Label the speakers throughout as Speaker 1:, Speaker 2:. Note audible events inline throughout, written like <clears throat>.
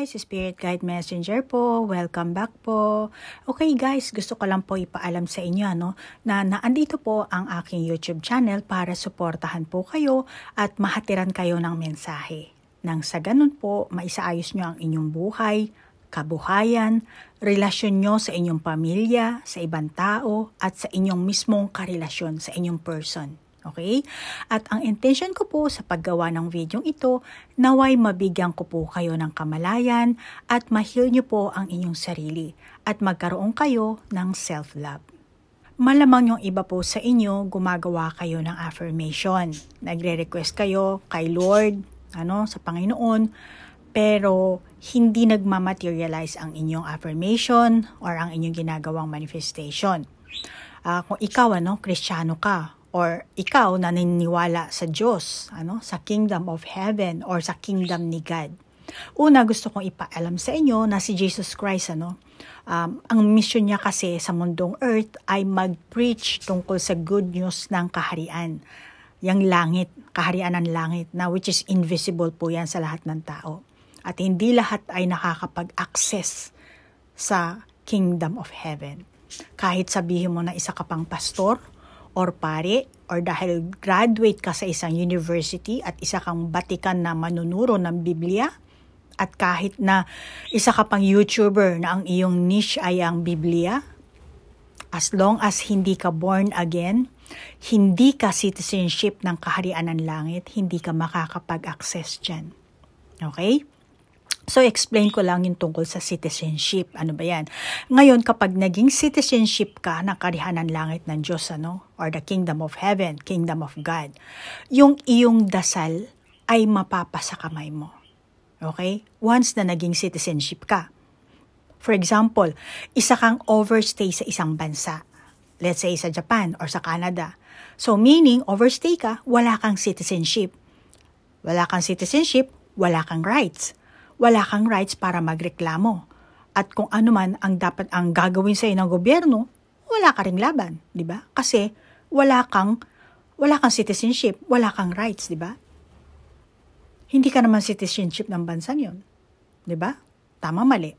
Speaker 1: guys, Spirit Guide Messenger po. Welcome back po. Okay guys, gusto ko lang po ipaalam sa inyo ano, na naandito po ang aking YouTube channel para suportahan po kayo at mahatiran kayo ng mensahe. Nang sa ganun po, maisaayos nyo ang inyong buhay, kabuhayan, relasyon nyo sa inyong pamilya, sa ibang tao, at sa inyong mismong karelasyon, sa inyong person. Okay? At ang intention ko po sa paggawa ng video ito, naway mabigyan ko po kayo ng kamalayan at mahil nyo po ang inyong sarili at magkaroon kayo ng self-love. Malamang yung iba po sa inyo, gumagawa kayo ng affirmation. Nagre-request kayo kay Lord, ano, sa Panginoon, pero hindi nagmamaterialize ang inyong affirmation or ang inyong ginagawang manifestation. Uh, kung ikaw, ano, kristyano ka, or ikaw na naniniwala sa Diyos, ano, sa kingdom of heaven or sa kingdom ni God. Una, gusto kong ipaalam sa inyo na si Jesus Christ, ano, um, ang mission niya kasi sa mundong earth ay mag-preach tungkol sa good news ng kaharian, yung langit, kaharian ng langit, na which is invisible po yan sa lahat ng tao. At hindi lahat ay nakakapag-access sa kingdom of heaven. Kahit sabihin mo na isa ka pang pastor, or pare or dahil graduate ka sa isang university at isa kang batikan na manunuro ng Biblia at kahit na isa ka pang YouTuber na ang iyong niche ay ang Biblia, as long as hindi ka born again, hindi ka citizenship ng kaharian ng langit, hindi ka makakapag-access dyan. Okay? So, explain ko lang yung tungkol sa citizenship. Ano ba yan? Ngayon, kapag naging citizenship ka ng karihanan langit ng Diyos, ano? Or the kingdom of heaven, kingdom of God. Yung iyong dasal ay mapapasa kamay mo. Okay? Once na naging citizenship ka. For example, isa kang overstay sa isang bansa. Let's say sa Japan or sa Canada. So meaning, overstay ka, wala kang citizenship. Wala kang citizenship, wala kang rights wala kang rights para magreklamo. At kung ano man ang dapat ang gagawin sa ng gobyerno, wala ka ring laban, di ba? Kasi wala kang wala kang citizenship, wala kang rights, di ba? Hindi ka naman citizenship ng bansa 'yon. Di ba? Tama mali.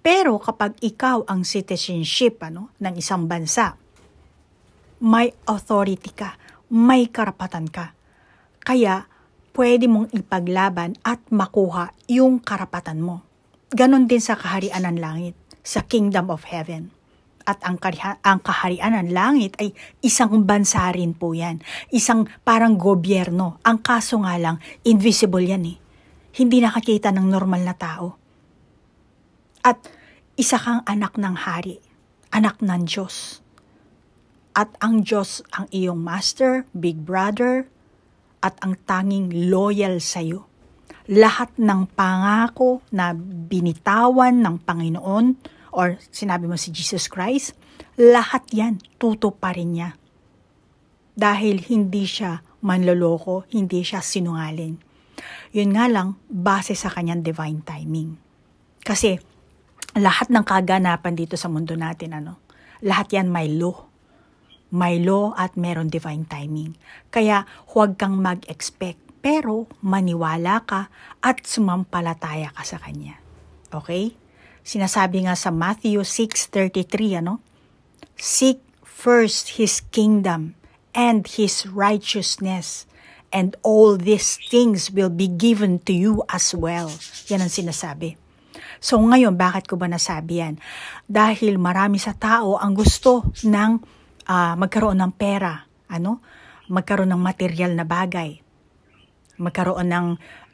Speaker 1: Pero kapag ikaw ang citizenship ano, ng isang bansa, may authority ka, may karapatan ka. Kaya pwede mong ipaglaban at makuha yung karapatan mo. Ganon din sa kaharian ng langit, sa kingdom of heaven. At ang, kariha, ang kaharian ng langit ay isang bansa rin po yan. Isang parang gobyerno. Ang kaso nga lang, invisible yan eh. Hindi nakakita ng normal na tao. At isa kang anak ng hari, anak ng Diyos. At ang Diyos ang iyong master, big brother, at ang tanging loyal sa iyo. Lahat ng pangako na binitawan ng Panginoon or sinabi mo si Jesus Christ, lahat yan tutuparin niya. Dahil hindi siya manloloko, hindi siya sinungaling. Yun nga lang, base sa kanyang divine timing. Kasi lahat ng kaganapan dito sa mundo natin, ano, lahat yan may law may law at meron divine timing. Kaya huwag kang mag-expect pero maniwala ka at sumampalataya ka sa Kanya. Okay? Sinasabi nga sa Matthew 6.33, ano? Seek first His kingdom and His righteousness, and all these things will be given to you as well. Yan ang sinasabi. So ngayon, bakit ko ba nasabi yan? Dahil marami sa tao ang gusto ng uh, magkaroon ng pera, ano? Magkaroon ng material na bagay. Magkaroon ng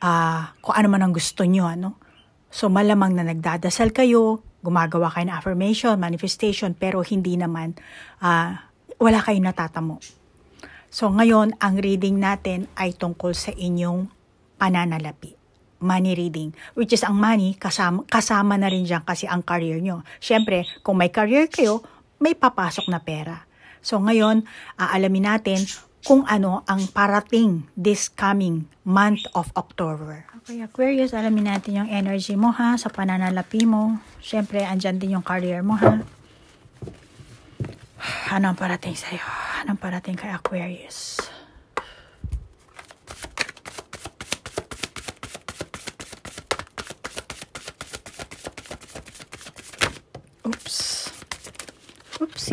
Speaker 1: uh, kung ano man ang gusto nyo, ano? So malamang na nagdadasal kayo, gumagawa kayo ng affirmation, manifestation, pero hindi naman, uh, wala kayong natatamo. So ngayon, ang reading natin ay tungkol sa inyong pananalapi. Money reading, which is ang money, kasama, kasama na rin dyan kasi ang career nyo. Siyempre, kung may career kayo, may papasok na pera. So ngayon, aalamin natin kung ano ang parating this coming month of October. Okay, Aquarius, alamin natin yung energy mo ha, sa pananalapi mo. Siyempre, andyan din yung career mo ha. Anong parating sa'yo? Anong parating kay Aquarius?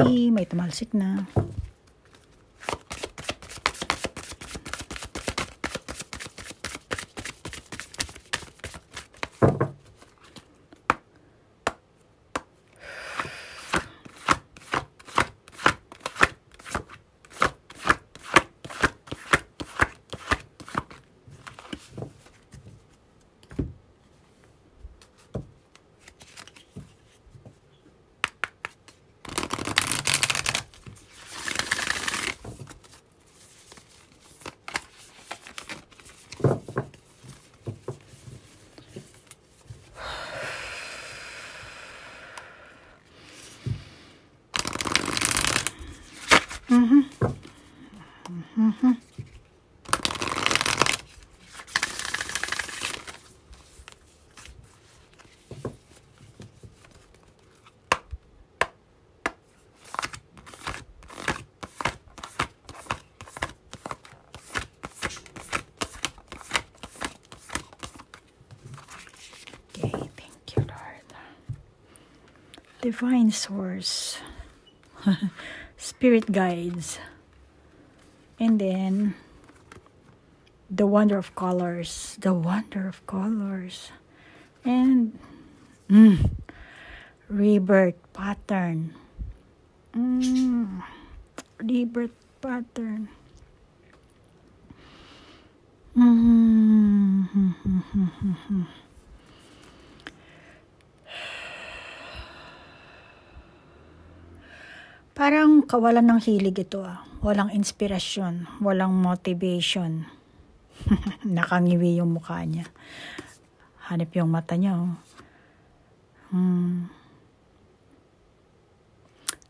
Speaker 1: si may tumalsik na. divine source <laughs> spirit guides and then the wonder of colors the wonder of colors and mm, rebirth pattern mm, rebirth pattern kawalan ng hilig ito ah. Walang inspirasyon, walang motivation. <laughs> Nakangiwi yung mukha niya. Hanip yung mata niya oh. Hmm.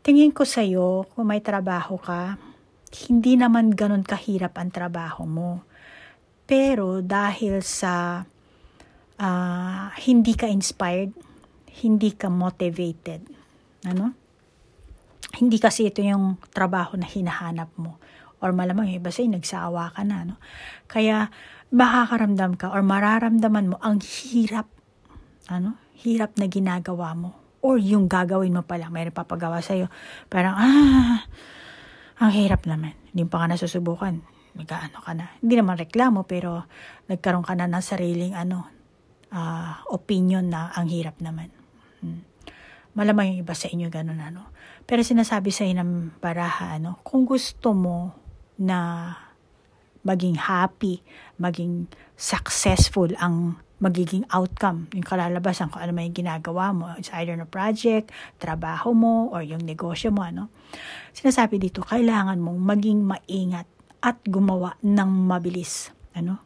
Speaker 1: Tingin ko sa'yo, kung may trabaho ka, hindi naman ganun kahirap ang trabaho mo. Pero dahil sa uh, hindi ka inspired, hindi ka motivated, ano? hindi kasi ito yung trabaho na hinahanap mo. Or malamang yung iba sa'yo, nagsawa ka na. No? Kaya makakaramdam ka or mararamdaman mo ang hirap, ano, hirap na ginagawa mo. Or yung gagawin mo pala, may papagawa sa'yo. Parang, ah, ang hirap naman. Hindi pa ka nasusubukan. Nag-ano ka na. Hindi naman reklamo, pero nagkaroon ka na ng sariling ano, uh, opinion na ang hirap naman. Hmm. Malamang yung iba sa inyo ganun ano. Pero sinasabi sa'yo ng baraha, ano, kung gusto mo na maging happy, maging successful ang magiging outcome, yung kalalabas, ang kung ano may ginagawa mo. It's either na project, trabaho mo, or yung negosyo mo, ano. Sinasabi dito, kailangan mong maging maingat at gumawa ng mabilis, ano.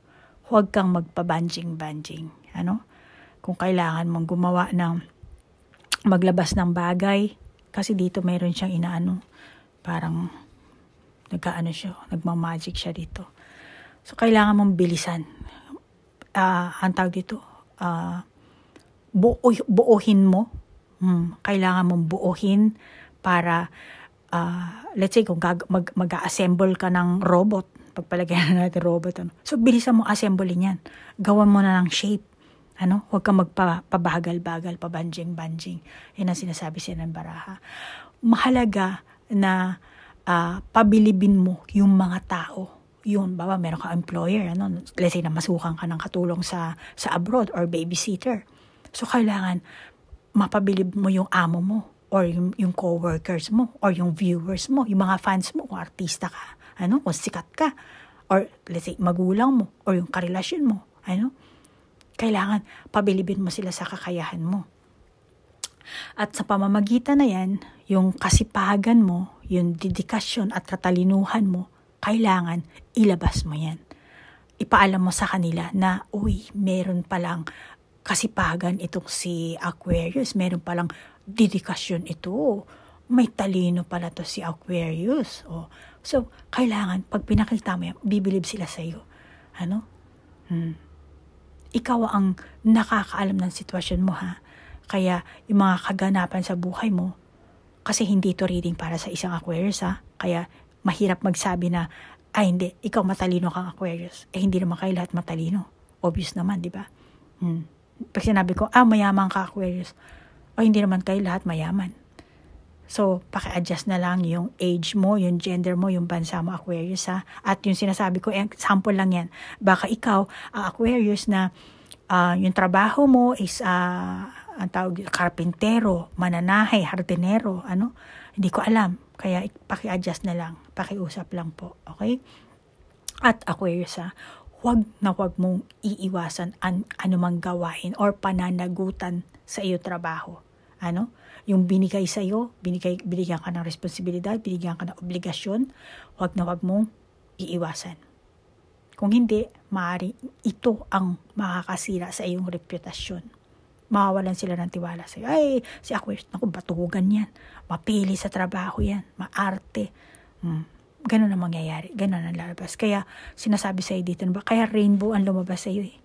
Speaker 1: Huwag kang magpabanjing-banjing, ano. Kung kailangan mong gumawa ng maglabas ng bagay, kasi dito meron siyang inaano, parang nagkaano siya, nagma-magic siya dito. So, kailangan mong bilisan. Uh, ah, ang tawag dito, uh, buo, buohin mo. Hmm, kailangan mong buohin para, uh, let's say, kung mag- mag-assemble ka ng robot, pagpalagyan na <laughs> natin robot, ano. so bilisan mo assemblein niyan. Gawan mo na ng shape ano? Huwag kang magpabagal-bagal, pabanjing-banjing. Yan ang sinasabi siya ng baraha. Mahalaga na uh, pabilibin mo yung mga tao yun, baba meron ka employer, ano, let's say na masukan ka ng katulong sa, sa abroad or babysitter. So, kailangan mapabilib mo yung amo mo or yung, yung co-workers mo or yung viewers mo, yung mga fans mo kung artista ka, ano, kung sikat ka or let's say magulang mo or yung karelasyon mo, ano. Kailangan pabilibin mo sila sa kakayahan mo. At sa pamamagitan na yan, yung kasipagan mo, yung dedikasyon at katalinuhan mo, kailangan ilabas mo yan. Ipaalam mo sa kanila na, uy, meron palang kasipagan itong si Aquarius, meron palang dedikasyon ito. May talino pala to si Aquarius. O, so, kailangan, pag pinakita mo yan, bibilib sila sa iyo. Ano? Hmm ikaw ang nakakaalam ng sitwasyon mo ha. Kaya yung mga kaganapan sa buhay mo, kasi hindi ito reading para sa isang Aquarius ha. Kaya mahirap magsabi na, ay hindi, ikaw matalino kang Aquarius. Eh hindi naman kayo lahat matalino. Obvious naman, di ba? Hmm. Pag sinabi ko, ah mayaman ka Aquarius. O hindi naman kayo lahat mayaman So, paki-adjust na lang yung age mo, yung gender mo, yung bansa mo, Aquarius ha. At yung sinasabi ko, example eh, lang yan. Baka ikaw, uh, Aquarius na uh, yung trabaho mo is uh, ang tawag, karpintero, mananahe, hardinero, ano? Hindi ko alam. Kaya paki-adjust na lang. Pakiusap lang po. Okay? At Aquarius ha, huwag na huwag mong iiwasan an anumang gawain or pananagutan sa iyo trabaho. Ano? Yung binigay sa iyo, binigay, binigyan ka ng responsibilidad, binigyan ka ng obligasyon, wag na wag mong iiwasan. Kung hindi, maaari ito ang makakasira sa iyong reputasyon. Mawawalan sila ng tiwala sa iyo. Ay, si Aquarius, naku, batugan yan. Mapili sa trabaho yan. Maarte. Hmm. Ganun ang mangyayari. Ganun ang lalabas. Kaya, sinasabi sa iyo dito, ba? kaya rainbow ang lumabas sa iyo eh.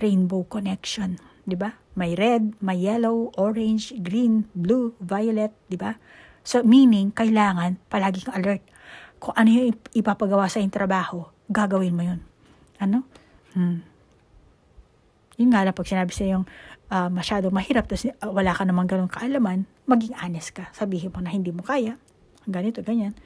Speaker 1: Rainbow connection 'di ba? May red, may yellow, orange, green, blue, violet, 'di ba? So meaning kailangan palagi kang alert. Kung ano yung ipapagawa sa iyong trabaho, gagawin mo 'yun. Ano? Hmm. Yun nga lang pag sinabi sa yung uh, ah, masyado mahirap tapos uh, ah, wala ka namang ganung kaalaman, maging honest ka. Sabihin mo na hindi mo kaya. Ganito, ganyan.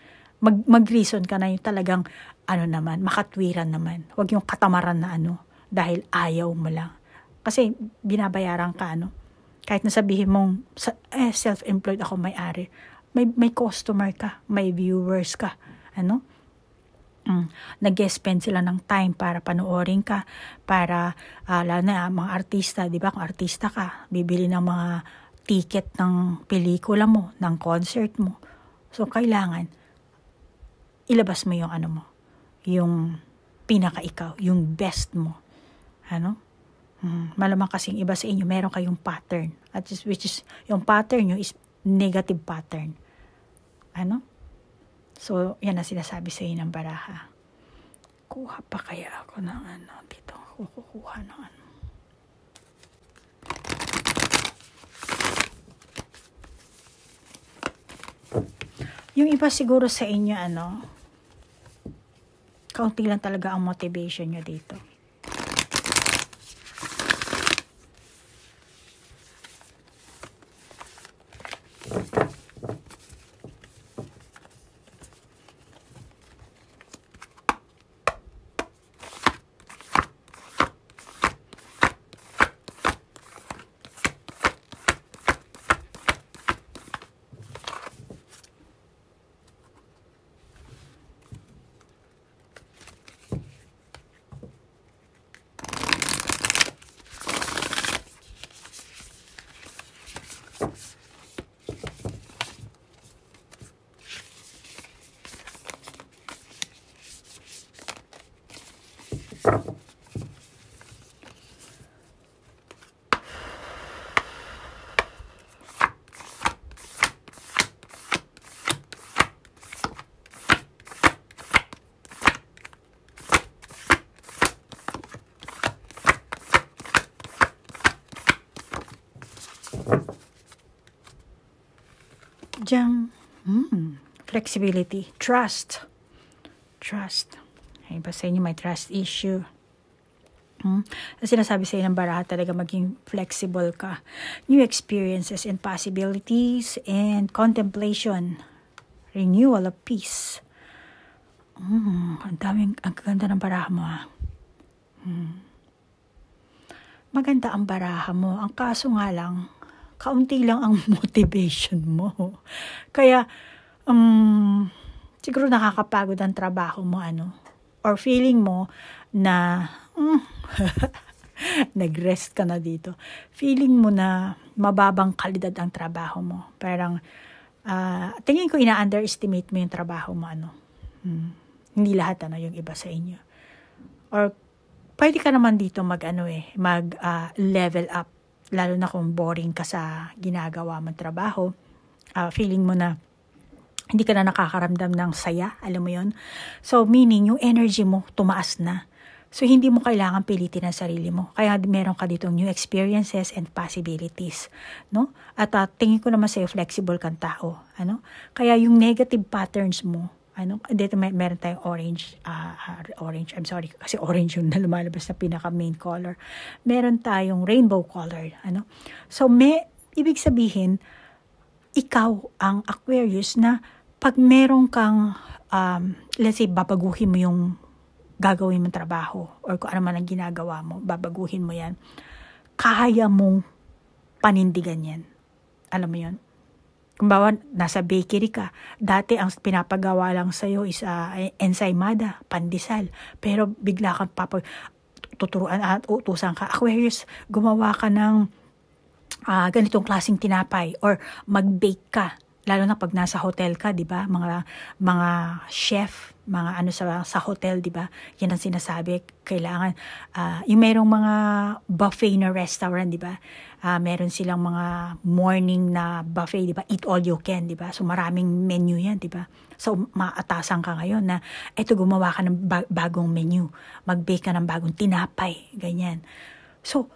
Speaker 1: Mag, mag-reason ka na yung talagang ano naman, makatwiran naman. Huwag yung katamaran na ano dahil ayaw mo lang. Kasi binabayaran ka, ano? Kahit na sabihin mong, eh, self-employed ako may-ari. May, may customer ka, may viewers ka, ano? Mm. Nag-spend sila ng time para panoorin ka, para, uh, na ah, mga artista, di ba? Kung artista ka, bibili ng mga ticket ng pelikula mo, ng concert mo. So, kailangan, ilabas mo yung ano mo, yung pinaka-ikaw, yung best mo. Ano? Hmm, malamang kasing iba sa inyo, meron kayong pattern. At is, which is, yung pattern nyo is negative pattern. Ano? So, yan na sinasabi sa inyo ng baraha. Kuha pa kaya ako ng ano dito. Kukuha ng ano. Yung iba siguro sa inyo, ano, kaunti lang talaga ang motivation nyo dito sadyang hmm, flexibility, trust. Trust. Ay, ba sa inyo may trust issue? Hmm? Sinasabi sa ng baraha talaga maging flexible ka. New experiences and possibilities and contemplation. Renewal of peace. Hmm, ang daming, ang ganda ng baraha mo ha. Ah. Hmm. Maganda ang baraha mo. Ang kaso nga lang, kaunti lang ang <laughs> motivation mo. Kaya, um, siguro nakakapagod ang trabaho mo, ano, or feeling mo na, mm, <laughs> nag-rest ka na dito. Feeling mo na mababang kalidad ang trabaho mo. Parang, uh, tingin ko ina-underestimate mo yung trabaho mo, ano. Hmm. Hindi lahat, ano, yung iba sa inyo. Or, pwede ka naman dito mag, ano eh, mag uh, level up. Lalo na kung boring ka sa ginagawa mong trabaho uh, feeling mo na hindi ka na nakakaramdam ng saya, alam mo yon So, meaning, yung energy mo tumaas na. So, hindi mo kailangan pilitin ang sarili mo. Kaya meron ka ditong new experiences and possibilities. No? At uh, tingin ko naman sa'yo, flexible kang tao. Ano? Kaya yung negative patterns mo, ano, dito may, meron tayong orange, uh, orange, I'm sorry, kasi orange yung <laughs> na lumalabas na pinaka main color. Meron tayong rainbow color, ano. So, may, ibig sabihin, ikaw ang Aquarius na pag meron kang, um, let's say, babaguhin mo yung gagawin mong trabaho or kung ano man ang ginagawa mo, babaguhin mo yan, kaya mong panindigan yan. Alam mo yun? Kumbawa, nasa bakery ka. Dati ang pinapagawa lang sa'yo is uh, ensaymada, pandesal. Pero bigla kang papag tuturuan at utusan ka, Aquarius, gumawa ka ng uh, ganitong klasing tinapay or mag-bake ka lalo na pag nasa hotel ka, 'di ba? Mga mga chef, mga ano sa sa hotel, 'di ba? Yan ang sinasabi, kailangan uh, yung merong mga buffet na restaurant, 'di ba? Uh, meron silang mga morning na buffet, 'di ba? Eat all you can, 'di ba? So maraming menu 'yan, 'di ba? So maatasan ka ngayon na eto gumawa ka ng bagong menu, mag-bake ka ng bagong tinapay, ganyan. So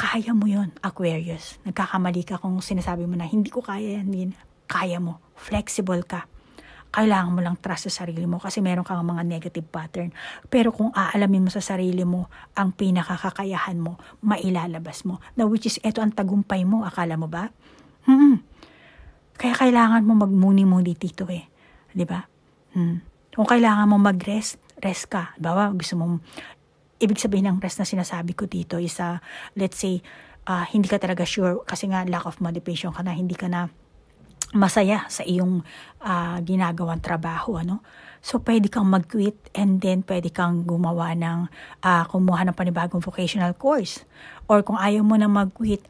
Speaker 1: kaya mo yon Aquarius. Nagkakamali ka kung sinasabi mo na hindi ko kaya yan, din. Kaya mo. Flexible ka. Kailangan mo lang trust sa sarili mo kasi meron kang mga negative pattern. Pero kung aalamin mo sa sarili mo ang pinakakakayahan mo, mailalabas mo. Na which is, eto ang tagumpay mo, akala mo ba? Hmm. Kaya kailangan mo magmuni-muni dito eh. ba? Diba? Hmm. Kung kailangan mo mag-rest, rest ka. Bawa, gusto mong ibig sabihin ng rest na sinasabi ko dito is uh, let's say uh, hindi ka talaga sure kasi nga lack of motivation ka na hindi ka na masaya sa iyong uh, ginagawang trabaho ano so pwede kang mag-quit and then pwede kang gumawa ng uh, kumuha ng panibagong vocational course or kung ayaw mo na mag-quit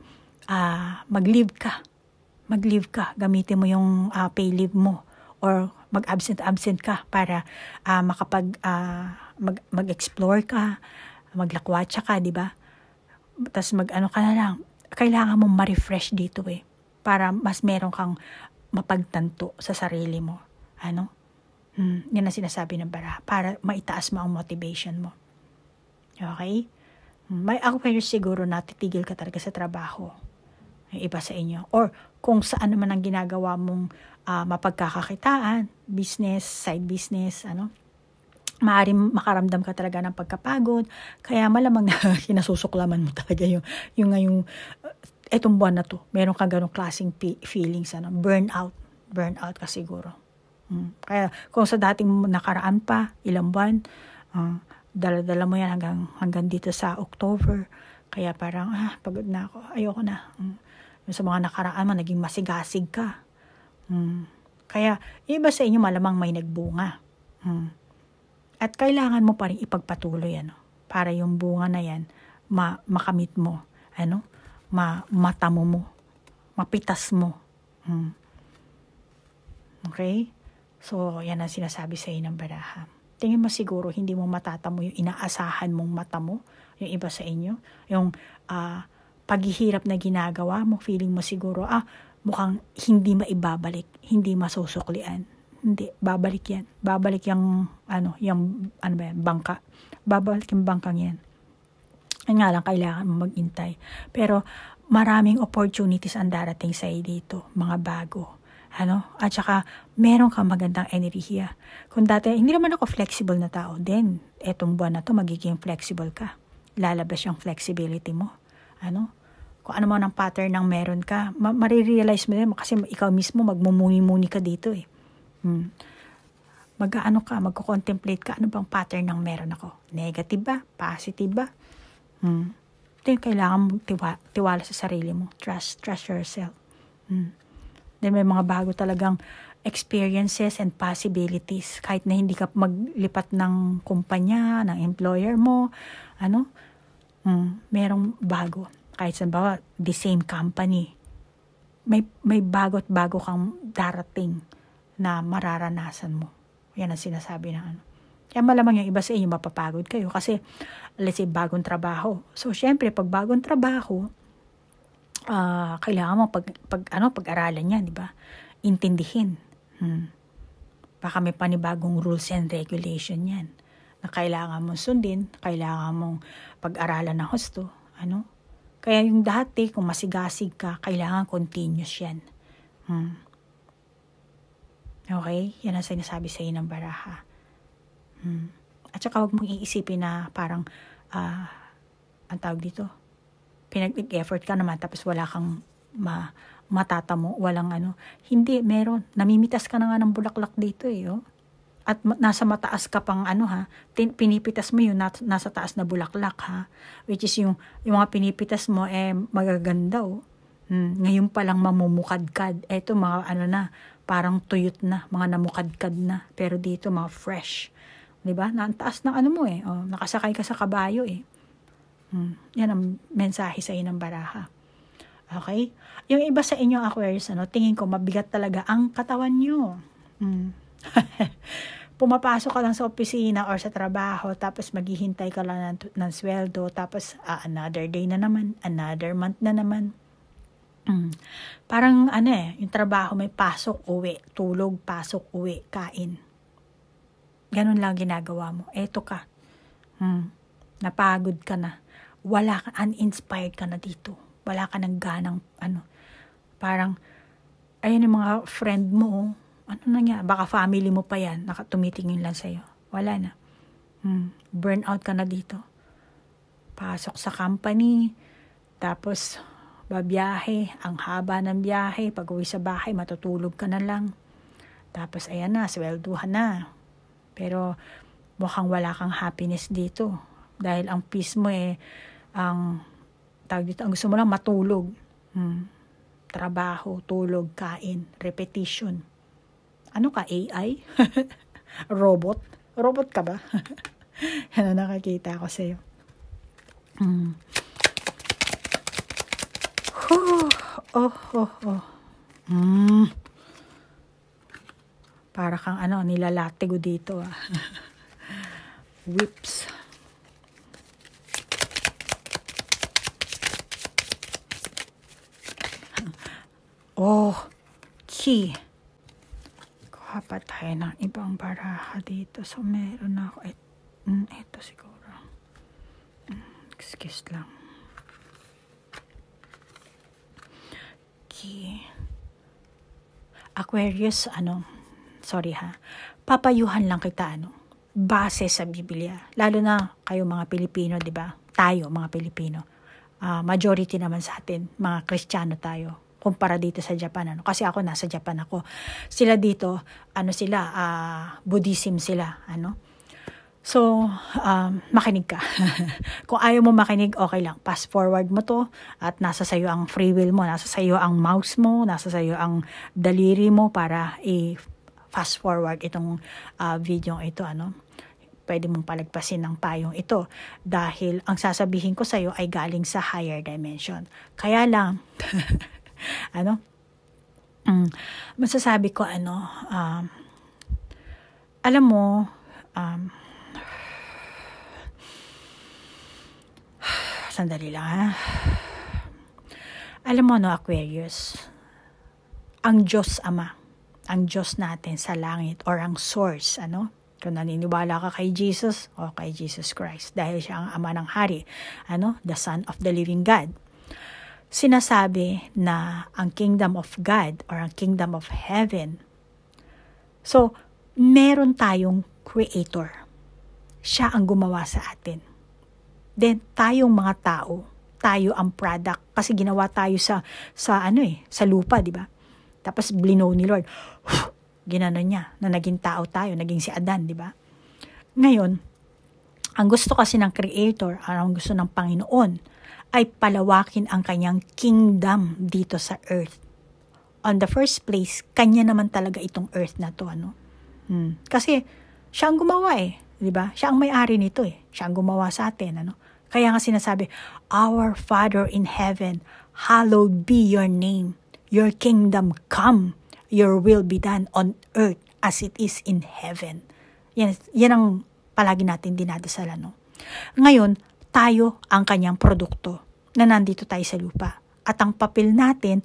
Speaker 1: uh, mag-leave ka mag-leave ka gamitin mo yung uh, pay leave mo or mag-absent absent ka para uh, makapag uh, mag, mag-explore ka, maglakwatsa ka, di ba? Tapos mag-ano ka na lang. Kailangan mong ma-refresh dito eh. Para mas meron kang mapagtanto sa sarili mo. Ano? Hmm, yan ang sinasabi ng bara. Para maitaas mo ang motivation mo. Okay? Hmm, may ako pero siguro titigil ka talaga sa trabaho. Yung iba sa inyo. Or kung saan naman ang ginagawa mong uh, mapagkakakitaan. Business, side business, ano? maaaring makaramdam ka talaga ng pagkapagod. Kaya malamang na <laughs> kinasusuklaman mo talaga yung, yung ngayong, etong eh, buwan na to. Meron kang ganong klaseng feelings, ano, burnout. Burnout ka siguro. Hmm. Kaya kung sa dating nakaraan pa, ilang buwan, uh, dala-dala mo yan hanggang, hanggang dito sa October. Kaya parang, ah, pagod na ako. Ayoko na. Hmm. Yung sa mga nakaraan mo, naging masigasig ka. Hmm. Kaya, iba sa inyo malamang may nagbunga. Hmm. At kailangan mo pa rin ipagpatuloy ano, para yung bunga na yan ma makamit mo, ano, ma matamo mo, mapitas mo. Hmm. Okay? So, yan ang sinasabi sa inang baraha. Tingin mo siguro hindi mo matatamo yung inaasahan mong matamo, yung iba sa inyo, yung uh, paghihirap na ginagawa mo, feeling mo siguro, ah, mukhang hindi maibabalik, hindi masusuklian. Hindi, babalik yan. Babalik yung, ano, yung, ano ba yan, bangka. Babalik yung bangkang yan. Yan nga lang, kailangan mo maghintay. Pero, maraming opportunities ang darating sa iyo dito, mga bago. Ano? At saka, meron kang magandang enerhiya. Kung dati, hindi naman ako flexible na tao, then, etong buwan na to, magiging flexible ka. Lalabas yung flexibility mo. Ano? Kung ano man ang pattern ng meron ka, ma- marirealize mo din kasi ikaw mismo magmumuni-muni ka dito eh. Hmm. mag aano ka, magko-contemplate ka, ano bang pattern ng meron ako? Negative ba? Positive ba? Hmm. Ito yung kailangan mong tiwa, tiwala sa sarili mo. Trust, trust yourself. Hmm. Then may mga bago talagang experiences and possibilities. Kahit na hindi ka maglipat ng kumpanya, ng employer mo, ano, mm, merong bago. Kahit sa bawa, the same company. May, may bago't bago kang darating na mararanasan mo. Yan ang sinasabi ng ano. Kaya malamang yung iba sa inyo mapapagod kayo kasi let's say bagong trabaho. So syempre pag bagong trabaho, uh, kailangan mo pag, pag ano pag-aralan 'yan, di ba? Intindihin. Hmm. Baka may panibagong rules and regulation 'yan na kailangan mong sundin, kailangan mong pag-aralan ng husto, ano? Kaya yung dati, kung masigasig ka, kailangan continuous yan. Hmm. Okay? Yan ang sinasabi sa iyo ng baraha. Hmm. At saka huwag mong iisipin na parang, uh, ang tawag dito, pinag-effort ka naman tapos wala kang ma matatamo, walang ano. Hindi, meron. Namimitas ka na nga ng bulaklak dito eh, oh. At nasa mataas ka pang ano ha, pinipitas mo yun nat nasa taas na bulaklak ha. Which is yung, yung mga pinipitas mo eh magaganda oh. Hmm, ngayon pa lang mamumukadkad. Eto mga ano na, parang tuyot na, mga namukadkad na. Pero dito, mga fresh. Diba? Ang taas ng ano mo eh. oh, nakasakay ka sa kabayo eh. Hmm. Yan ang mensahe sa inyong baraha. Okay? Yung iba sa inyo, Aquarius, ano, tingin ko, mabigat talaga ang katawan niyo. Hmm. <laughs> Pumapasok ka lang sa opisina or sa trabaho, tapos maghihintay ka lang ng, ng sweldo, tapos uh, another day na naman, another month na naman. Mm. Parang ano eh, yung trabaho may pasok, uwi, tulog, pasok, uwi, kain. Ganun lang ginagawa mo. Eto ka. Mm. Napagod ka na. Wala ka, uninspired ka na dito. Wala ka ng ganang, ano, parang, ayun yung mga friend mo, oh. ano na nga, baka family mo pa yan, nakatumitingin lang sa'yo. Wala na. Mm. Burnout ka na dito. Pasok sa company, tapos, babiyahe, ang haba ng biyahe, pag uwi sa bahay, matutulog ka na lang. Tapos ayan na, swelduhan na. Pero mukhang wala kang happiness dito. Dahil ang peace mo eh, ang tawag dito, ang gusto mo lang matulog. Hmm. Trabaho, tulog, kain, repetition. Ano ka, AI? <laughs> Robot? Robot ka ba? <laughs> ano nakakita ko sa'yo? Hmm. oh, oh, oh. Mm. Para kang ano, ko dito ah. <laughs> Whips. Oh, key. Kuha tayo ng ibang baraha dito. So, meron ako. Et, eh, mm, ito siguro. Mm, excuse lang. Aki. Aquarius, ano, sorry ha, papayuhan lang kita, ano, base sa Biblia. Lalo na kayo mga Pilipino, di ba? Tayo mga Pilipino. Uh, majority naman sa atin, mga Kristiyano tayo kumpara dito sa Japan ano kasi ako nasa Japan ako sila dito ano sila uh, Buddhism sila ano So, um, makinig ka. <laughs> Kung ayaw mo makinig, okay lang. Pass forward mo to at nasa sayo ang free will mo, nasa sayo ang mouse mo, nasa sayo ang daliri mo para i-fast forward itong uh, video ito. Ano? Pwede mong palagpasin ng payong ito dahil ang sasabihin ko sa'yo ay galing sa higher dimension. Kaya lang, <laughs> ano? Mm, masasabi ko ano, um, alam mo, um, sandali lang ha. Alam mo no, Aquarius, ang Diyos Ama, ang Diyos natin sa langit or ang source, ano? Kung naniniwala ka kay Jesus o kay Jesus Christ dahil siya ang Ama ng Hari, ano? The Son of the Living God. Sinasabi na ang kingdom of God or ang kingdom of heaven. So, meron tayong creator. Siya ang gumawa sa atin Then tayong mga tao, tayo ang product kasi ginawa tayo sa sa ano eh, sa lupa, di ba? Tapos blinow ni Lord. Ginano niya na naging tao tayo, naging si Adan, di ba? Ngayon, ang gusto kasi ng Creator, ang gusto ng Panginoon, ay palawakin ang kanyang kingdom dito sa earth. On the first place, kanya naman talaga itong earth na to. Ano? Hmm. Kasi siya ang gumawa eh. 'di ba? Siya ang may-ari nito eh. Siya ang gumawa sa atin, ano? Kaya nga sinasabi, Our Father in heaven, hallowed be your name. Your kingdom come. Your will be done on earth as it is in heaven. Yan, yan ang palagi natin dinadasalan. No? Ngayon, tayo ang kanyang produkto na nandito tayo sa lupa. At ang papel natin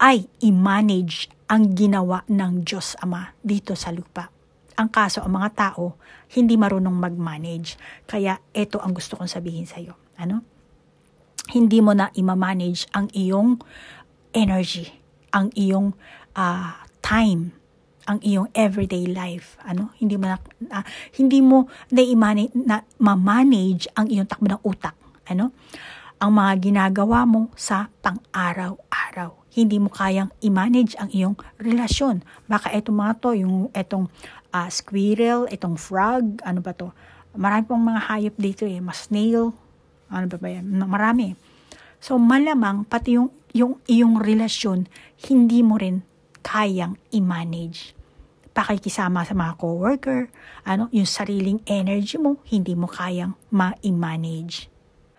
Speaker 1: ay i-manage ang ginawa ng Diyos Ama dito sa lupa. Ang kaso, ang mga tao, hindi marunong mag-manage. Kaya, ito ang gusto kong sabihin sa iyo. Ano? Hindi mo na i-manage ang iyong energy, ang iyong uh, time, ang iyong everyday life ano hindi mo na, uh, hindi mo na, na manage ang iyong takbo ng utak ano ang mga ginagawa mo sa pang-araw-araw hindi mo kayang i-manage ang iyong relasyon baka eto mga to yung etong uh, squirrel, itong frog, ano ba to? Marami pong mga hayop dito eh, mas snail, ano ba ba yan? Marami. So malamang pati yung yung iyong relasyon hindi mo rin kayang i-manage. Pakikisama sa mga coworker, ano, yung sariling energy mo hindi mo kayang ma-manage.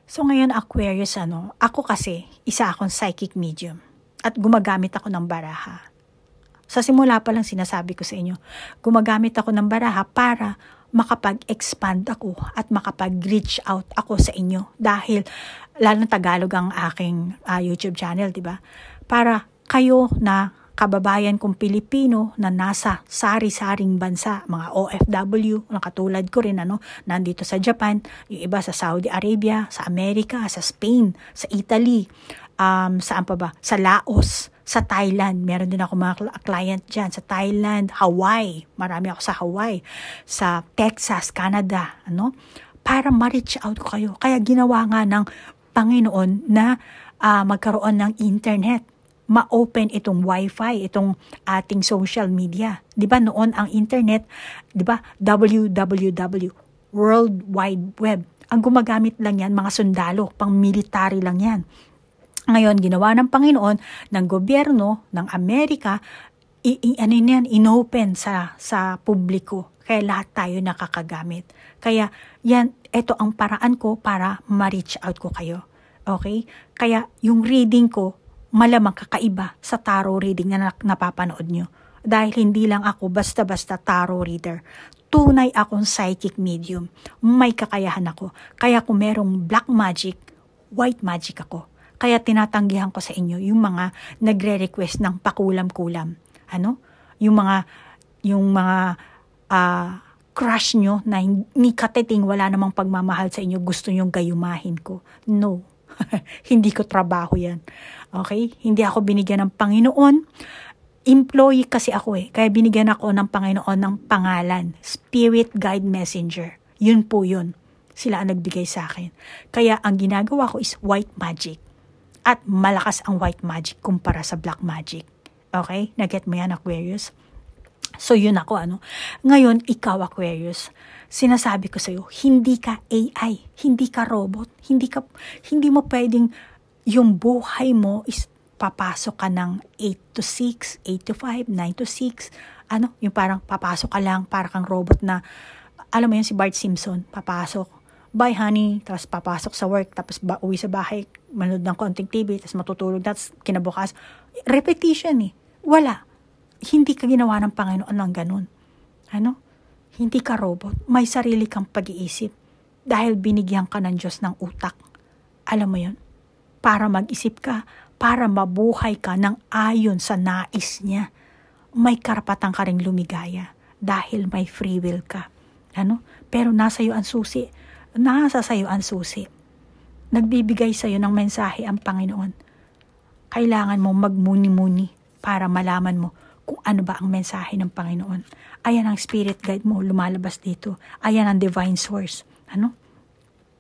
Speaker 1: So ngayon Aquarius ano, ako kasi isa akong psychic medium at gumagamit ako ng baraha. Sa simula pa lang sinasabi ko sa inyo, gumagamit ako ng baraha para makapag-expand ako at makapag-reach out ako sa inyo dahil lalo Tagalog ang aking uh, YouTube channel, 'di ba? Para kayo na kababayan kong Pilipino na nasa sari-saring bansa, mga OFW, na katulad ko rin, ano, nandito sa Japan, yung iba sa Saudi Arabia, sa Amerika, sa Spain, sa Italy, um, saan pa ba, sa Laos, sa Thailand. Meron din ako mga client dyan sa Thailand, Hawaii. Marami ako sa Hawaii, sa Texas, Canada, ano? Para ma-reach out ko kayo. Kaya ginawa nga ng Panginoon na uh, magkaroon ng internet ma-open itong wifi, itong ating social media. 'Di ba noon ang internet, 'di ba? www, World Wide Web. Ang gumagamit lang 'yan mga sundalo, pang military lang 'yan. Ngayon, ginawa ng Panginoon ng gobyerno ng Amerika, i, i, ano yan, inopen sa, sa publiko. Kaya lahat tayo nakakagamit. Kaya yan, ito ang paraan ko para ma-reach out ko kayo. Okay? Kaya yung reading ko, malamang kakaiba sa tarot reading na napapanood nyo. Dahil hindi lang ako basta-basta tarot reader tunay akong psychic medium. May kakayahan ako. Kaya kung merong black magic, white magic ako. Kaya tinatanggihan ko sa inyo yung mga nagre-request ng pakulam-kulam. Ano? Yung mga, yung mga uh, crush nyo na ni katiting wala namang pagmamahal sa inyo, gusto nyong gayumahin ko. No. <laughs> hindi ko trabaho yan. Okay? Hindi ako binigyan ng Panginoon. Employee kasi ako eh. Kaya binigyan ako ng Panginoon ng pangalan. Spirit Guide Messenger. Yun po yun sila ang nagbigay sa akin. Kaya ang ginagawa ko is white magic. At malakas ang white magic kumpara sa black magic. Okay? Naget mo yan, Aquarius? So, yun ako, ano. Ngayon, ikaw, Aquarius, sinasabi ko sa'yo, hindi ka AI, hindi ka robot, hindi ka, hindi mo pwedeng yung buhay mo is papasok ka ng 8 to 6, 8 to 5, 9 to 6, ano, yung parang papasok ka lang, para kang robot na, alam mo yun, si Bart Simpson, papasok, bye honey, tapos papasok sa work, tapos ba, uwi sa bahay, manood ng konting TV, tapos matutulog, tapos kinabukas. Repetition eh. Wala. Hindi ka ginawa ng Panginoon ng ganun. Ano? Hindi ka robot. May sarili kang pag-iisip. Dahil binigyan ka ng Diyos ng utak. Alam mo yon Para mag-isip ka, para mabuhay ka ng ayon sa nais niya. May karapatan ka rin lumigaya dahil may free will ka. Ano? Pero nasa iyo ang susi nasa sayo ang susi. Nagbibigay sa iyo ng mensahe ang Panginoon. Kailangan mo magmuni-muni para malaman mo kung ano ba ang mensahe ng Panginoon. Ayan ang spirit guide mo lumalabas dito. Ayan ang divine source. Ano?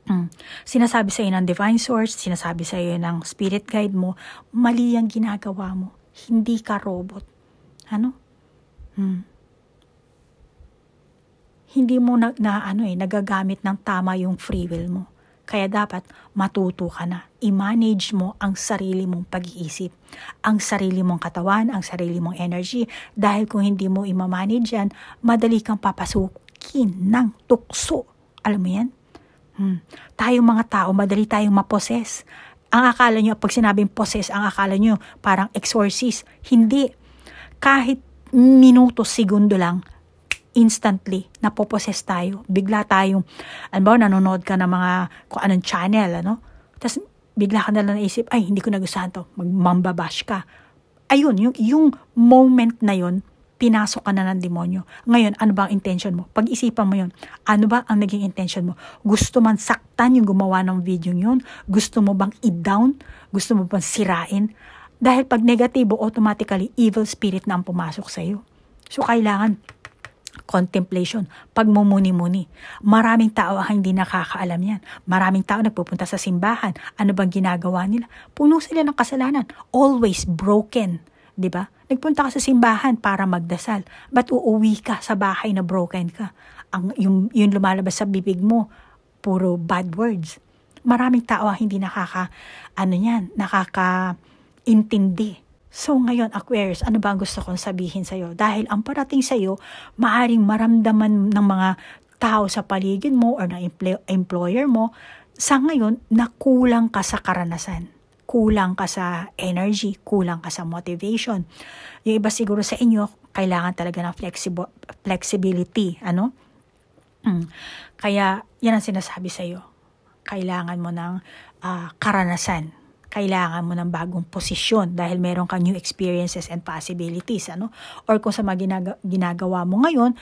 Speaker 1: Mm. Sinasabi sa iyo ng divine source, sinasabi sa iyo ng spirit guide mo, mali ang ginagawa mo. Hindi ka robot. Ano? Mm hindi mo na, na ano eh, nagagamit ng tama yung free will mo. Kaya dapat matuto ka na. I-manage mo ang sarili mong pag-iisip, ang sarili mong katawan, ang sarili mong energy. Dahil kung hindi mo i-manage yan, madali kang papasukin ng tukso. Alam mo yan? Hmm. Tayong mga tao, madali tayong maposes. Ang akala nyo, pag sinabing poses, ang akala nyo parang exorcist. Hindi. Kahit minuto, segundo lang, instantly napoposes tayo. Bigla tayong, ano ba, nanonood ka ng mga kung anong channel, ano? Tapos bigla ka na naisip, ay, hindi ko nagustuhan to. Magmambabash ka. Ayun, yung, yung moment na yun, pinasok ka na ng demonyo. Ngayon, ano ba ang intention mo? Pag-isipan mo yun. Ano ba ang naging intention mo? Gusto man saktan yung gumawa ng video yun? Gusto mo bang i-down? Gusto mo bang sirain? Dahil pag negatibo, automatically, evil spirit na ang pumasok sa'yo. So, kailangan contemplation, pagmumuni-muni. Maraming tao ang hindi nakakaalam yan. Maraming tao nagpupunta sa simbahan. Ano bang ginagawa nila? Puno sila ng kasalanan. Always broken. 'di ba? Nagpunta ka sa simbahan para magdasal, but uuwi ka sa bahay na broken ka. Ang yung, yung lumalabas sa bibig mo, puro bad words. Maraming tao ang hindi nakaka ano yan, nakaka intindi So ngayon, Aquarius, ano ba ang gusto kong sabihin sa'yo? Dahil ang parating sa'yo, maaring maramdaman ng mga tao sa paligid mo or ng employer mo, sa ngayon, nakulang ka sa karanasan kulang ka sa energy, kulang ka sa motivation. Yung iba siguro sa inyo, kailangan talaga ng flexible, flexibility, ano? Mm. Kaya, yan ang sinasabi sa'yo. Kailangan mo ng uh, karanasan kailangan mo ng bagong posisyon dahil meron kang new experiences and possibilities, ano? Or kung sa mga ginag- ginagawa mo ngayon,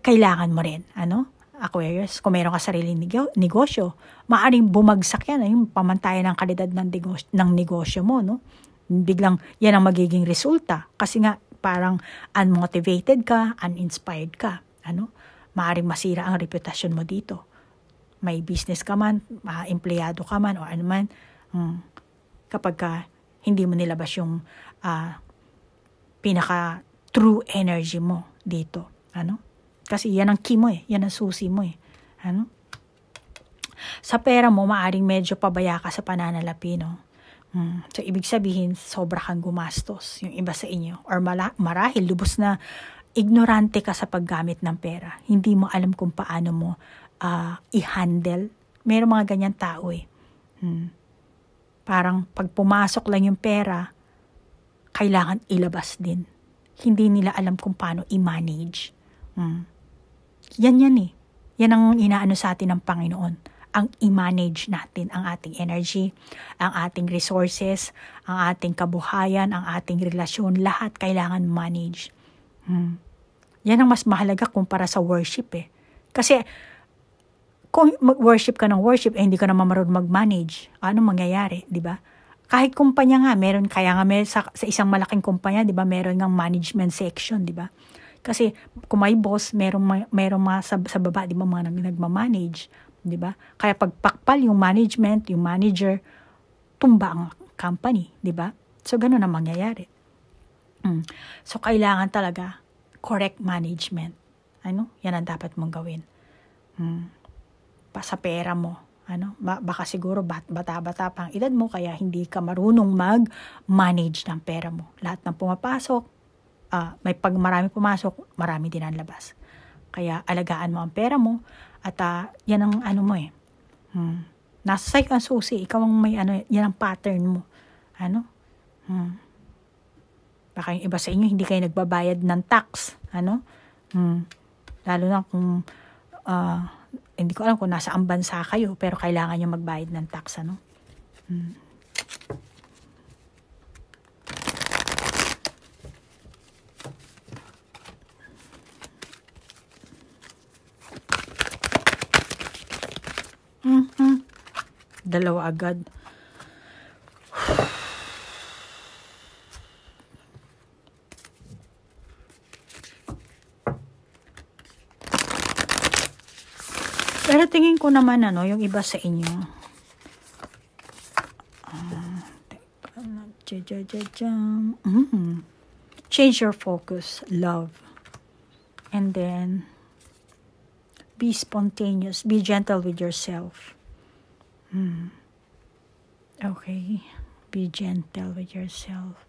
Speaker 1: kailangan mo rin, ano? Aquarius, kung meron ka sariling negosyo, maaring bumagsak yan, yung pamantayan ng kalidad ng negosyo, ng negosyo mo, no? Biglang yan ang magiging resulta kasi nga parang unmotivated ka, uninspired ka, ano? Maaring masira ang reputasyon mo dito. May business ka man, empleyado ka man, o ano man, hmm, kapag ka hindi mo nilabas yung uh, pinaka true energy mo dito. Ano? Kasi yan ang key mo eh. Yan ang susi mo eh. Ano? Sa pera mo, maaring medyo pabaya ka sa pananalapi, no? Hmm. So, ibig sabihin, sobra kang gumastos yung iba sa inyo. Or mala- marahil, lubos na ignorante ka sa paggamit ng pera. Hindi mo alam kung paano mo uh, i-handle. Merong mga ganyan tao eh. Hmm. Parang pag pumasok lang yung pera, kailangan ilabas din. Hindi nila alam kung paano i-manage. Mm. Yan yan eh. Yan ang inaano sa atin ng Panginoon ang i-manage natin ang ating energy, ang ating resources, ang ating kabuhayan, ang ating relasyon, lahat kailangan manage. Hmm. Yan ang mas mahalaga kumpara sa worship eh. Kasi kung mag-worship ka ng worship eh, hindi ka naman marunong mag-manage, ano mangyayari, di ba? Kahit kumpanya nga, meron kaya nga may sa, sa isang malaking kumpanya, di ba, meron ng management section, di ba? Kasi kung may boss, meron, meron mga sa, sa baba, di ba, mga nagmamanage, di ba? Kaya pagpakpal yung management, yung manager, tumba ang company, di ba? So, ganun ang mangyayari. Mm. So, kailangan talaga correct management. Ano? Yan ang dapat mong gawin. Mm pa sa pera mo. Ano, baka siguro bata-bata pa ang edad mo kaya hindi ka marunong mag-manage ng pera mo. Lahat ng pumapasok, uh, may pag marami pumasok, marami din ang labas. Kaya alagaan mo ang pera mo at uh, yan ang ano mo eh. Hmm. Nasa sa'yo ang susi, ikaw ang may ano, yan ang pattern mo. Ano? Hmm. Baka yung iba sa inyo hindi kayo nagbabayad ng tax. Ano? Hmm. Lalo na kung uh, hindi ko alam kung nasa ang bansa kayo, pero kailangan nyo magbayad ng tax, ano? Hmm. Mm-hmm. Dalawa agad. Pero tingin ko naman ano, yung iba sa inyo. Uh, ah, teka, ja, ja, ja, mm Change your focus, love. And then, be spontaneous. Be gentle with yourself. Mm. Okay. Be gentle with yourself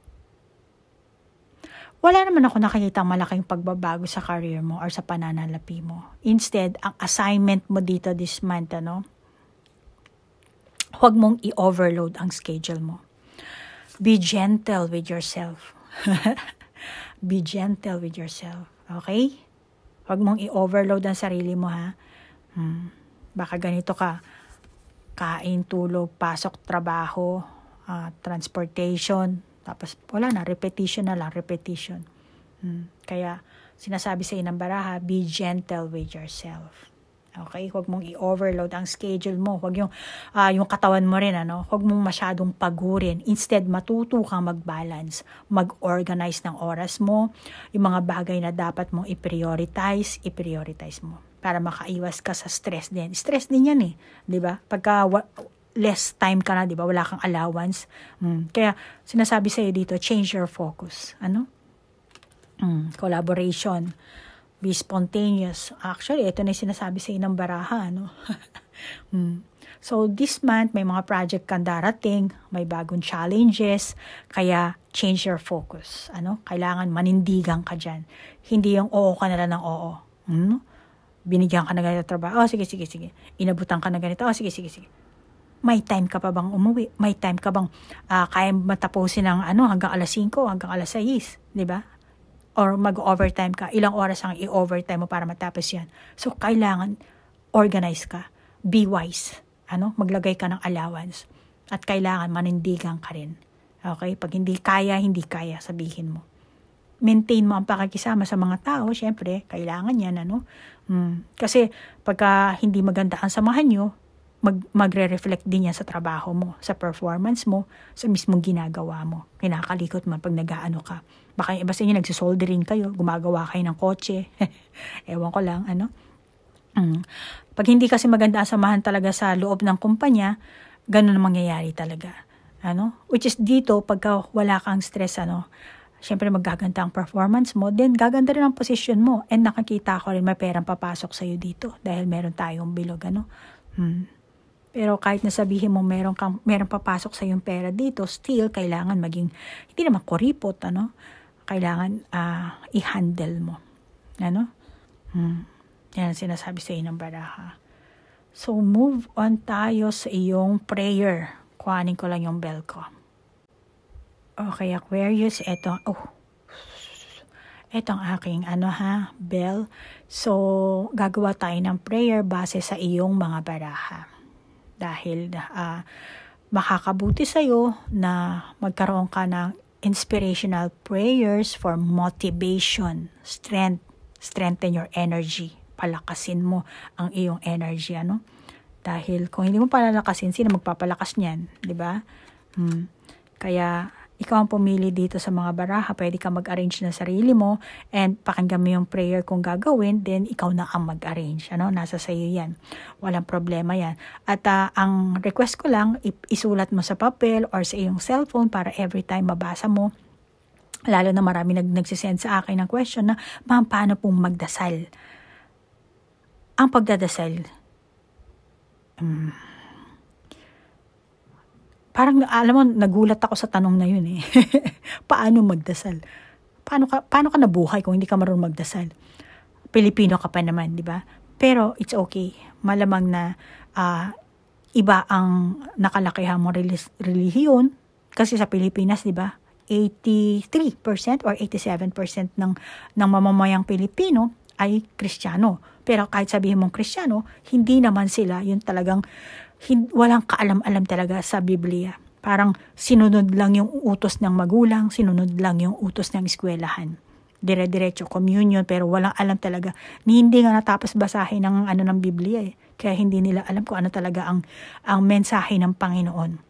Speaker 1: wala naman ako nakikita malaking pagbabago sa career mo or sa pananalapi mo. Instead, ang assignment mo dito this month, ano, huwag mong i-overload ang schedule mo. Be gentle with yourself. <laughs> Be gentle with yourself. Okay? Huwag mong i-overload ang sarili mo, ha? Hmm. Baka ganito ka, kain, tulog, pasok, trabaho, uh, transportation, tapos wala na, repetition na lang, repetition. Hmm. Kaya sinasabi sa inang baraha, be gentle with yourself. Okay, huwag mong i-overload ang schedule mo. Huwag yung, uh, yung katawan mo rin, ano? Huwag mong masyadong pagurin. Instead, matuto kang mag-balance. Mag-organize ng oras mo. Yung mga bagay na dapat mong i-prioritize, i-prioritize mo. Para makaiwas ka sa stress din. Stress din yan eh. di ba? Pagka less time ka na, di ba? Wala kang allowance. Mm. Kaya, sinasabi sa'yo dito, change your focus. Ano? Mm. Collaboration. Be spontaneous. Actually, ito na yung sinasabi sa'yo ng baraha, ano? <laughs> mm. So, this month, may mga project kang darating, may bagong challenges, kaya change your focus. Ano? Kailangan manindigan ka dyan. Hindi yung oo ka na lang ng oo. Hmm? Binigyan ka na ganito trabaho. Oh, sige, sige, sige. Inabutan ka na ganito. Oh, sige, sige, sige may time ka pa bang umuwi? May time ka bang uh, kaya matapusin ng ano hanggang alas 5, hanggang alas 6, 'di ba? Or mag-overtime ka, ilang oras ang i-overtime mo para matapos 'yan. So kailangan organize ka. Be wise. Ano? Maglagay ka ng allowance. At kailangan manindigan ka rin. Okay? Pag hindi kaya, hindi kaya, sabihin mo maintain mo ang pakikisama sa mga tao, syempre, kailangan yan, ano? Mm. Kasi, pagka hindi maganda ang samahan nyo, mag, magre-reflect din yan sa trabaho mo, sa performance mo, sa mismong ginagawa mo. Kinakalikot man pag nag-ano ka. Baka eh, yung iba sa inyo nagsisoldering kayo, gumagawa kayo ng kotse. <laughs> Ewan ko lang, ano? Mm. Pag hindi kasi maganda ang samahan talaga sa loob ng kumpanya, ganun ang mangyayari talaga. Ano? Which is dito, pagka wala kang stress, ano, syempre magaganda ang performance mo, then gaganda rin ang position mo. And nakakita ko rin may perang papasok sa'yo dito dahil meron tayong bilog, ano? Hmm. Pero kahit na sabihin mo meron, kang, meron papasok sa yung pera dito, still kailangan maging, hindi naman makoripot ano? Kailangan uh, i-handle mo. Ano? Hmm. Yan ang sinasabi sa inyo baraha. So, move on tayo sa iyong prayer. Kuhanin ko lang yung bell ko. Okay, Aquarius, eto, oh, eto ang aking, ano ha, bell. So, gagawa tayo ng prayer base sa iyong mga baraha dahil uh, makakabuti sa'yo na magkaroon ka ng inspirational prayers for motivation, strength, strengthen your energy, palakasin mo ang iyong energy, ano? Dahil kung hindi mo palalakasin, sino magpapalakas niyan, 'di ba? Hmm. Kaya ikaw ang pumili dito sa mga baraha. Pwede ka mag-arrange na sarili mo and pakinggan mo yung prayer kung gagawin, then ikaw na ang mag-arrange. Ano? Nasa sa'yo yan. Walang problema yan. At uh, ang request ko lang, isulat mo sa papel or sa iyong cellphone para every time mabasa mo lalo na marami nag nagsisend sa akin ng question na, ma'am, paano pong magdasal? Ang pagdadasal, um, parang alam mo, nagulat ako sa tanong na yun eh. <laughs> paano magdasal? Paano ka, paano ka nabuhay kung hindi ka marunong magdasal? Pilipino ka pa naman, di ba? Pero it's okay. Malamang na uh, iba ang nakalakihan mo relihiyon. Kasi sa Pilipinas, di ba? 83% or 87% ng, ng mamamayang Pilipino ay Kristiyano. Pero kahit sabihin mong Kristiyano, hindi naman sila yung talagang walang kaalam-alam talaga sa Biblia. Parang sinunod lang yung utos ng magulang, sinunod lang yung utos ng eskwelahan. Dire-diretso communion pero walang alam talaga. Ni hindi nga natapos basahin ng ano ng Biblia eh. Kaya hindi nila alam kung ano talaga ang ang mensahe ng Panginoon.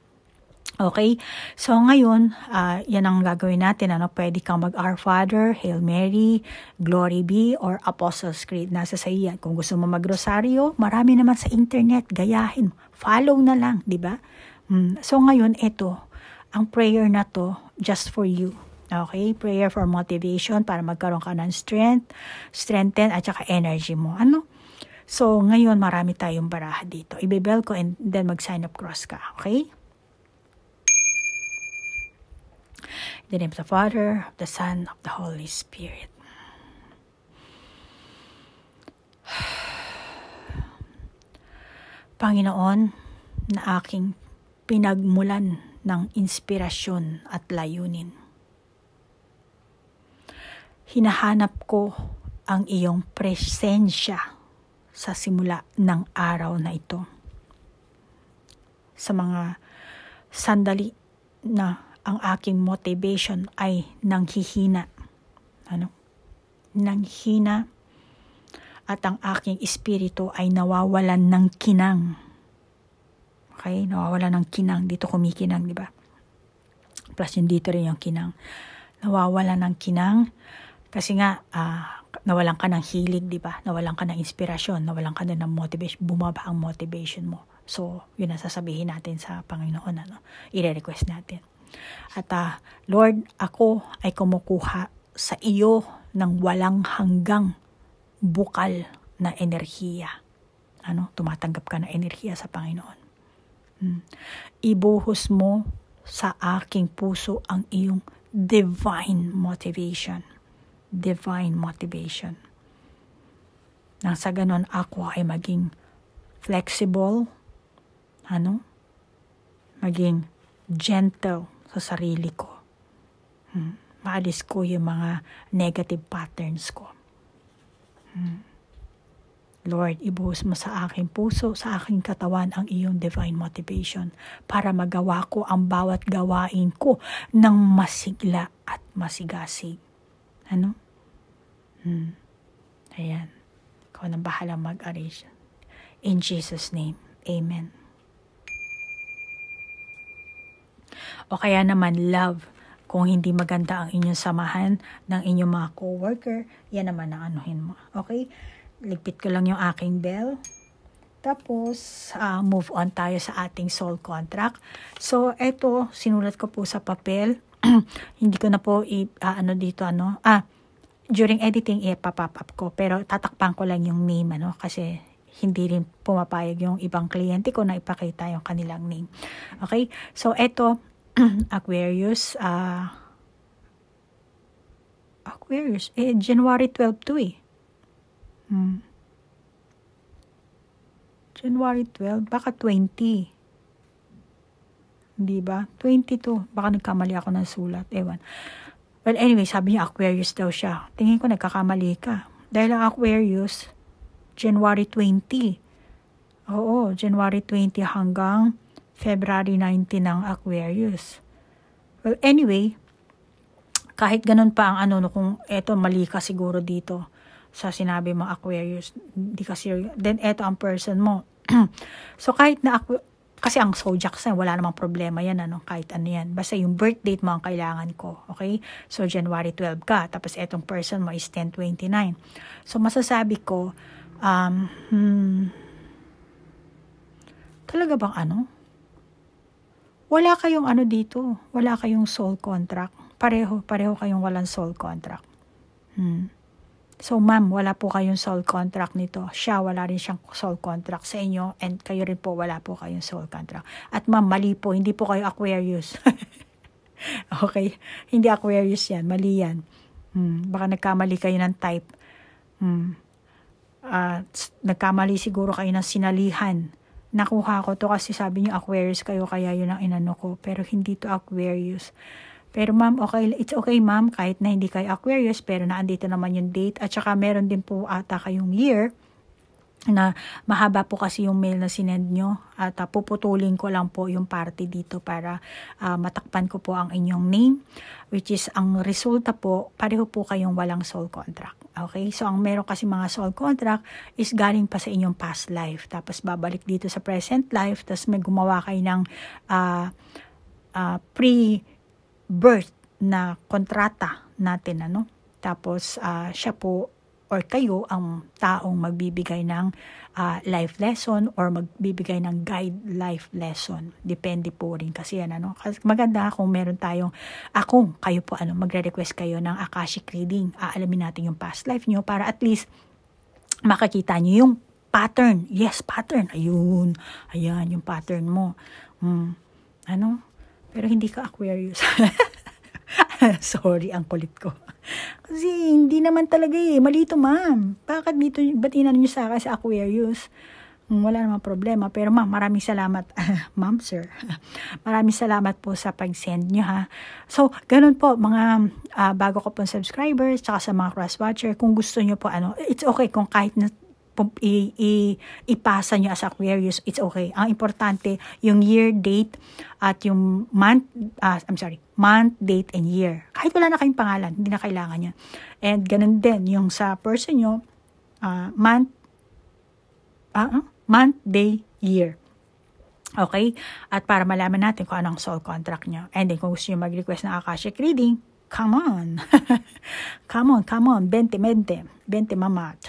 Speaker 1: Okay? So, ngayon, uh, yan ang gagawin natin. Ano? Pwede kang mag Our Father, Hail Mary, Glory Be, or Apostles' Creed. Nasa sa iyan. Kung gusto mo magrosaryo, marami naman sa internet. Gayahin. Follow na lang, di ba? Mm. So, ngayon, ito. Ang prayer na to, just for you. Okay? Prayer for motivation para magkaroon ka ng strength, strengthen, at saka energy mo. Ano? So, ngayon, marami tayong baraha dito. Ibebel ko and then mag-sign up cross ka. Okay? the name of the Father, of the Son, of the Holy Spirit. <sighs> Panginoon, na aking pinagmulan ng inspirasyon at layunin. Hinahanap ko ang iyong presensya sa simula ng araw na ito. Sa mga sandali na ang aking motivation ay nanghihina. Ano? Nanghina at ang aking espiritu ay nawawalan ng kinang. Okay? Nawawalan ng kinang. Dito kumikinang, di ba? Plus yun dito rin yung kinang. Nawawalan ng kinang kasi nga uh, nawalan ka ng hilig, di ba? Nawalan ka ng inspirasyon, nawalan ka din ng motivation, bumaba ang motivation mo. So, yun ang sasabihin natin sa Panginoon, ano? i request natin. At uh, Lord, ako ay kumukuha sa iyo ng walang hanggang bukal na enerhiya. Ano, tumatanggap ka ng enerhiya sa Panginoon. Hmm. Ibuhos mo sa aking puso ang iyong divine motivation. Divine motivation. Nang sa ganon ako ay maging flexible, ano? Maging gentle, sa sarili ko. Hmm. Maalis ko yung mga negative patterns ko. Hmm. Lord, ibuhos mo sa aking puso, sa aking katawan ang iyong divine motivation para magawa ko ang bawat gawain ko ng masigla at masigasig. Ano? Hmm. Ayan. Ikaw nang bahala mag-arrange. In Jesus' name, Amen. o kaya naman love. Kung hindi maganda ang inyong samahan ng inyong mga co-worker, yan naman ang anuhin mo. Okay? Ligpit ko lang yung aking bell. Tapos, uh, move on tayo sa ating soul contract. So, eto, sinulat ko po sa papel. <clears throat> hindi ko na po, i, uh, ano dito, ano, ah, during editing, ipapop eh, up ko. Pero tatakpan ko lang yung name, ano, kasi hindi rin pumapayag yung ibang kliyente ko na ipakita yung kanilang name. Okay? So, eto, <clears throat> Aquarius, ah, uh, Aquarius, eh, January 12 to eh. Hmm. January 12, baka 20. di ba? 22. Baka nagkamali ako ng sulat. Ewan. Well, anyway, sabi niya Aquarius daw siya. Tingin ko nagkakamali ka. Dahil ang Aquarius, January 20. Oo, January 20 hanggang February 19 ng Aquarius. Well, anyway, kahit ganun pa ang ano, no, kung eto mali ka siguro dito sa sinabi mo Aquarius, hindi ka serious, then eto ang person mo. <clears throat> so, kahit na Aquarius, kasi ang zodiac sa wala namang problema yan ano kahit ano yan basta yung birth date mo ang kailangan ko okay so January 12 ka tapos etong person mo is 1029 so masasabi ko um hmm, talaga bang ano wala kayong ano dito, wala kayong soul contract. Pareho, pareho kayong walang soul contract. Hmm. So ma'am, wala po kayong soul contract nito. Siya, wala rin siyang soul contract sa inyo and kayo rin po, wala po kayong soul contract. At ma'am, mali po, hindi po kayo Aquarius. <laughs> okay, hindi Aquarius yan, mali yan. Hmm. Baka nagkamali kayo ng type. Hmm. Uh, nagkamali siguro kayo ng sinalihan nakuha ko to kasi sabi niyo Aquarius kayo kaya yun ang inano ko pero hindi to Aquarius pero ma'am okay it's okay ma'am kahit na hindi kay Aquarius pero naandito naman yung date at saka meron din po ata kayong year na mahaba po kasi yung mail na sinend nyo at uh, puputulin ko lang po yung party dito para uh, matakpan ko po ang inyong name which is ang resulta po pareho po kayong walang soul contract okay so ang meron kasi mga soul contract is galing pa sa inyong past life tapos babalik dito sa present life tapos may gumawa kayo ng uh, uh, pre-birth na kontrata natin ano tapos uh, siya po or kayo ang taong magbibigay ng uh, life lesson or magbibigay ng guide life lesson. Depende po rin kasi yan. Ano? Kasi maganda kung meron tayong, akong kayo po ano, magre-request kayo ng Akashic reading. Aalamin natin yung past life nyo para at least makakita nyo yung pattern. Yes, pattern. Ayun. Ayan, yung pattern mo. Hmm. Ano? Pero hindi ka Aquarius. <laughs> <laughs> Sorry, ang kulit ko. Kasi hindi naman talaga eh. Mali ito, ma'am. Bakit dito, ba't inanin nyo sa akin sa Aquarius? Hmm, wala namang problema. Pero ma'am, maraming salamat. <laughs> ma'am, sir. <laughs> maraming salamat po sa pag-send nyo ha. So, ganun po mga uh, bago ko pong subscribers, tsaka sa mga cross-watcher, kung gusto nyo po ano, it's okay kung kahit na i, i, ipasa nyo as Aquarius, it's okay. Ang importante, yung year, date, at yung month, uh, I'm sorry, month, date, and year. Kahit wala na kayong pangalan, hindi na kailangan yun. And ganun din, yung sa person nyo, uh, month, uh, month, day, year. Okay? At para malaman natin kung anong soul contract nyo. And then kung gusto nyo mag-request ng Akashic reading, <laughs> Come on. come on, come on. 20, 20. 20 mamat.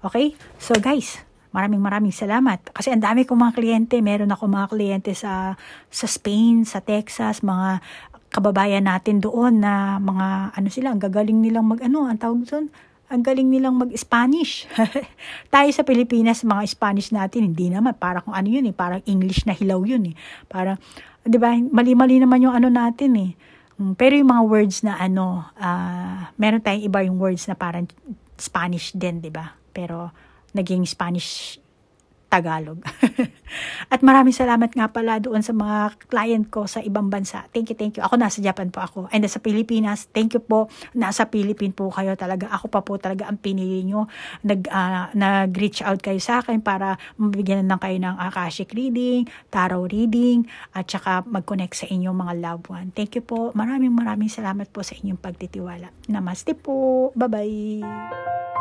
Speaker 1: Okay? So guys, maraming maraming salamat. Kasi ang dami kong mga kliyente. Meron ako mga kliyente sa, sa Spain, sa Texas, mga kababayan natin doon na mga ano sila, ang gagaling nilang mag ano, ang tawag doon, ang galing nilang mag-Spanish. <laughs> Tayo sa Pilipinas, mga Spanish natin, hindi naman. para kung ano yun eh. Parang English na hilaw yun eh. Parang, di ba, mali-mali naman yung ano natin eh Mm, pero yung mga words na ano, uh, meron tayong iba yung words na parang Spanish din, 'di ba? Pero naging Spanish Tagalog. <laughs> At maraming salamat nga pala doon sa mga client ko sa ibang bansa. Thank you, thank you. Ako nasa Japan po ako. Ay, nasa Pilipinas. Thank you po. Nasa Pilipin po kayo talaga. Ako pa po talaga ang pinili nyo. Nag, uh, ah, nag out kayo sa akin para mabigyan lang kayo ng Akashic reading, tarot reading, at saka mag-connect sa inyong mga loved one. Thank you po. Maraming maraming salamat po sa inyong pagtitiwala. Namaste po. Bye-bye.